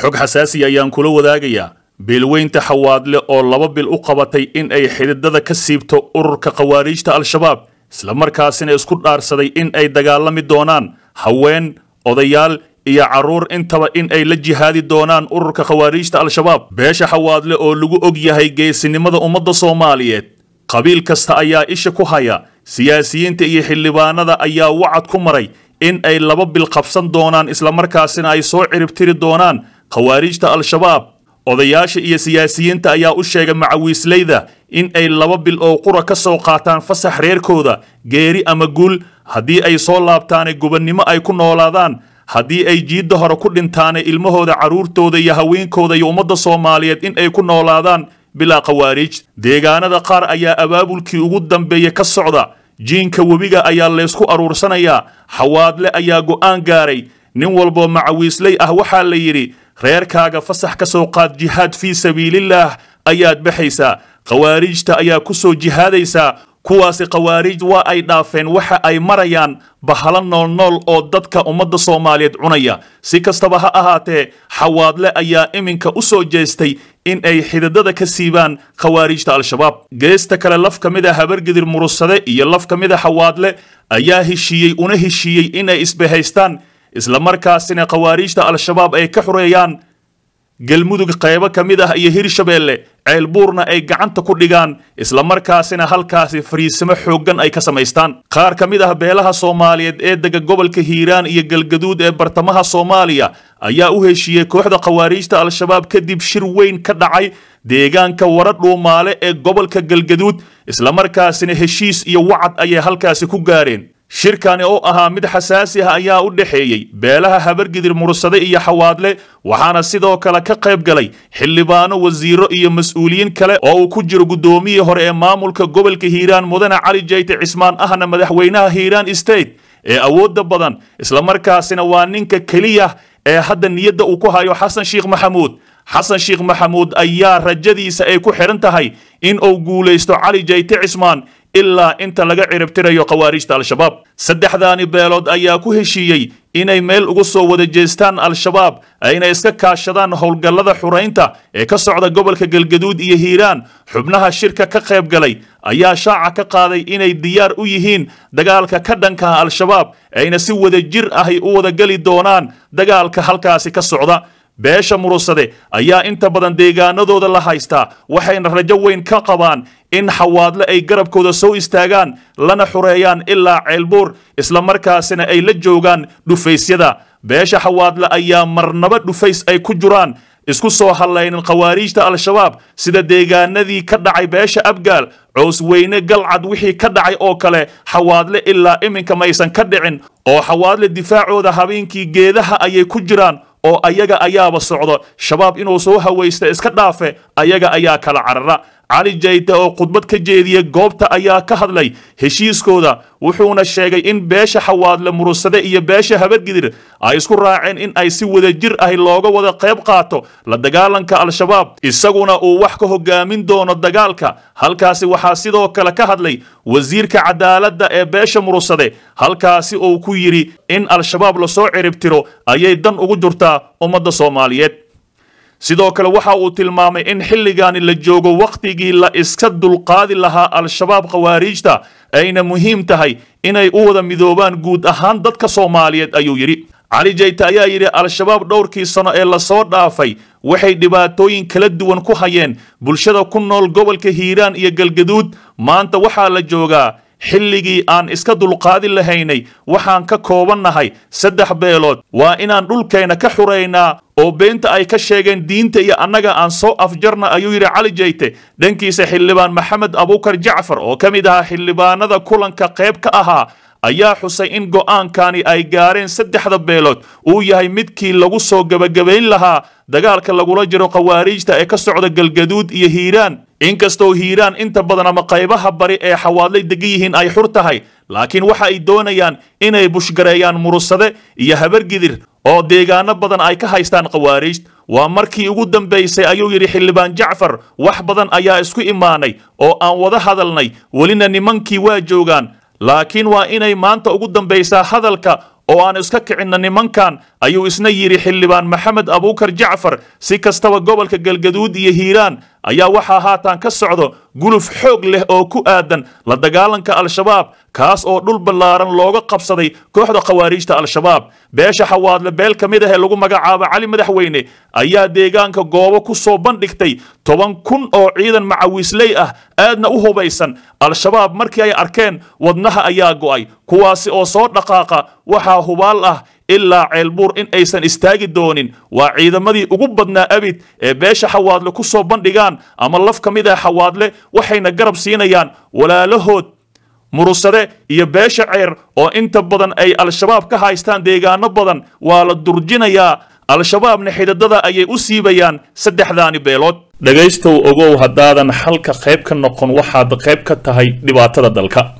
xog xasaasi ah ayaan kula wadaagayaa biilweynta xawaadle oo laba bil u qabatay in ay xididada ka siibto ururka khawaariijta al-shabaab isla markaasina isku dhaarsaday in ay dagaalami doonaan haween odayaal iyo carruur intaba in ay la jihaadi doonaan ururka khawaariijta al-shabaab beesha xawaadle oo lagu og yahay geesinimada ummadda soomaaliyeed qabiil kasta ayaa isha ku haya siyaasiyiinta iyo xildhibaanada ayaa wacad ku maray in ay laba bil qabsan doonaan islamarkaasina ay soo ciribtiri doonaan khawaariijta al-shabaab odayaasha iyo siyaasiyiinta ayaa u sheegay macawiisleyda in ay laba bil oo qura ka soo qaataan fasax reerkooda geeri ama guul haddii ay soo laabtaane gubannimo ay ku noolaadaan haddii ay jiidda hore ku dhintaane ilmahooda carruurtooda iyo haweenkooda iyo ummadda soomaaliyeed in ay ku noolaadaan bilaa khawaariij deegaanada qaar ayaa abaabulkii ugu dambeeyey ka socda jiinka webiga ayaa laysku aruursanayaa xawaadle ayaa go'aan gaaray nin walboo macawiisley ah waxaa la yidhi reerkaaga fasax ka soo qaad jihaad fii sabiilillaah ayaad baxaysaa khawaariijta ayaa ku soo jihaadaysaa kuwaasi khawaarij waa ay dhaafeen waxa ay marayaan bahalo noolnool oo dadka ummadda soomaaliyeed cunaya si kastaba ha ahaatee xawaadle ayaa iminka u soo jeestay in ay xididada ka siibaan khawaarijta al-shabaab geesta kale laf ka mid a ah habargidir murusade iyo laf ka mid a ah xawaadle ayaa heshiiyey una heshiiyey inay isbahaystaan isla markaasina khawaariijta al-shabaab ay ka xureeyaan galmudug qaybo ka mid ah iyo hirshabeelle ceelbuurna ay gacanta ku dhigaan isla markaasina halkaasi fariisimo xooggan ay ka samaystaan qaar ka mid ah beelaha soomaaliyeed ee dega gobolka hiiraan iyo galgaduud ee bartamaha soomaaliya ayaa u heshiiyey kooxda khawaariijta al-shabaab kadib shir weyn ka dhacay deegaanka wara dhuumaale ee gobolka galgaduud isla markaasina heshiis iyo wacad ayay halkaasi ku gaareen shirkani oo ahaa mid xasaasi ah ayaa u dhexeeyey beelaha habargidir murusaday iyo xawaadle waxaana sidoo kale ka qayb galay xildhibaano wasiiro iyo mas-uuliyiin kale oo uu ku jiro guddoomiyii hore ee maamulka gobolka hiiraan mudane cali jayte cismaan ahna madaxweynaha hiiraan state ee awoodda badan islamarkaasina waa ninka keliya ee hadda niyadda uu ku hayo xasan sheikh maxamuud xasan sheikh maxamuud ayaa rajadiisa ay ku xidhan tahay in uu guulaysto cali jayte cismaan ilaa inta laga ciribtirayo khawaarijta al-shabaab saddexdaani beelood ayaa ku heshiiyey inay meel ugu soo wada jeestaan al-shabaab ayna iska kaashadaan howlgallada xuraynta ee ka socda gobolka galgaduud iyo hiiraan xubnaha shirka ka qayb galay ayaa shaaca ka qaaday inay diyaar u yihiin dagaalka ka dhankaha al-shabaab ayna si wada jir ahy u wada geli doonaan dagaalka halkaasi ka socda beesha murusade ayaa inta badan deegaanadooda la haystaa waxayna rajo weyn ka qabaan in xawaadle ay garabkooda soo istaagaan lana xureeyaan ilaa ceelbuur islamarkaasina ay la joogaan dhufaysyada beesha xawaadle ayaa marnaba dhufays ay ku jiraan isku soo hallaynin khawaariijta al-shabaab sida deegaanadii ka dhacay beesha abgaal coosweyne galcad wixii ka dhacay oo kale xawaadle ilaa iminka maysan ka dhicin oo xawaadle difaacooda habeenkii geedaha ayay ku jiraan oo ayaga ayaaba socdo shabaab inuu soo hawaysta iska dhaafe ayaga ayaa kala carara cali jayte oo khudbad ka jeediyey goobta ayaa ka hadlay heshiiskooda wuxuuna sheegay in beesha xawaadle murusade iyo beesha habargidir ay isku raaceen in ay si wada jir ahi looga wada qayb qaato la dagaalanka al-shabaab isaguna uu wax ka hogaamin doono dagaalka halkaasi waxaa sidoo kale ka hadlay wasiirka cadaaladda ee beesha murugsade halkaasi uu ku yidhi in al-shabaab lasoo ciribtiro ayay dan ugu jirtaa ummadda soomaaliyeed sidoo kale waxa uu tilmaamay in xilligani la joogo wakhtigii la iska dulqaadi lahaa al-shabaab khawaariijta ayna muhiim tahay inay u wada midoobaan guud ahaan dadka soomaaliyeed ayuu yidhi cali jayte ayaa yidhi al-shabaab dhowrkii sano ee lasoo dhaafay waxay dhibaatooyin kala duwan ku hayeen bulshada ku nool gobolka hiiraan iyo galgaduud maanta waxaa la joogaa xilligii aan iska dulqaadi lahaynay waxaan ka koobannahay saddex beelood waa inaan dhulkeenna ka xuraynaa oo beenta ay ka sheegeen diinta iyo annaga aan soo afjarna ayuu yidhi cali jeyte dhankiisa xildhibaan maxamed abuukar jacfar oo ka mid ahaa xildhibaanada kulanka qayb ka ahaa ayaa xusay in go'aankani ay gaareen saddexda beelood uu yahay midkii lagu soo gebagabayn lahaa dagaalka lagula jiro khawaariijta ee ka socda galgaduud iyo hiiraan inkastoo hiiraan inta badan ama qaybaha bari ee xawaadlay degan yihiin ay xur tahay laakiin waxa ay doonayaan inay bushgareeyaan murusade iyo habargidir oo deegaano badan ay ka haystaan khawaariijta waa markii ugu dambaysay ayuu yidhi xildhibaan jacfar wax badan ayaa isku imaanay oo aan wada hadalnay welina nimankii waa joogaan laakiin waa inay maanta ugu dambaysaa hadalka oo aan iska kicinna nimankan ayuu isna yidhi xildhibaan maxamed abuukar jacfar si kastaba gobolka galgaduud iyo hiiraan ayaa waxaa haatan ka socdo guluf xoog leh oo ku aadan la dagaalanka al-shabaab kaas oo dhul ballaaran looga qabsaday kooxda khawaariijta al-shabaab beesha xawaadle beel ka mid ahee lagu magacaabo cali madaxweyne ayaa deegaanka goobo ku soo bandhigtay toban kun oo ciidan macawiisley ah aadna u hubaysan al-shabaab markii ay arkeen wadnaha ayaa go'ay kuwaasi oo soo dhaqaaqa waxaa hubaal ah ilaa ceelbuur in aysan istaagi doonin waa ciidamadii ugu badnaa abid ee beesha xawaadle ku soo bandhigaan ama laf ka mid ah xawaadle waxayna garab siinayaan walaalahood murusade iyo beesha ceer oo inta badan ay al-shabaab ka haystaan deegaano badan waa la durjinayaa al-shabaabna xididada ayay u siibayaan saddexdaani beelood dhegaystow ogow haddaadan xalka qayb ka noqon waxaad qayb ka tahay dhibaatada dalka